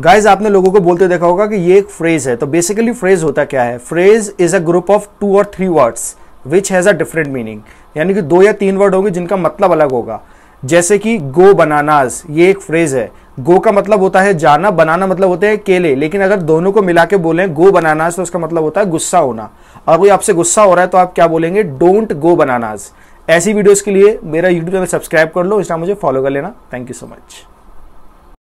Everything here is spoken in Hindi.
गाइज आपने लोगों को बोलते देखा होगा कि ये एक फ्रेज है तो बेसिकली फ्रेज होता क्या है phrase is a group of two और three words which has a different meaning यानी कि दो या तीन वर्ड होंगे जिनका मतलब अलग होगा जैसे कि गो बनानाज ये एक फ्रेज है गो का मतलब होता है जाना बनाना मतलब होते हैं केले लेकिन अगर दोनों को मिला के बोले गो बनानाज तो उसका मतलब होता है गुस्सा होना और कोई आपसे गुस्सा हो रहा है तो आप क्या बोलेंगे डोंट गो बनानाज ऐसी वीडियोस के लिए मेरा यूट्यूब चैनल सब्सक्राइब कर लो इंस्टा मुझे फॉलो कर लेना थैंक यू सो मच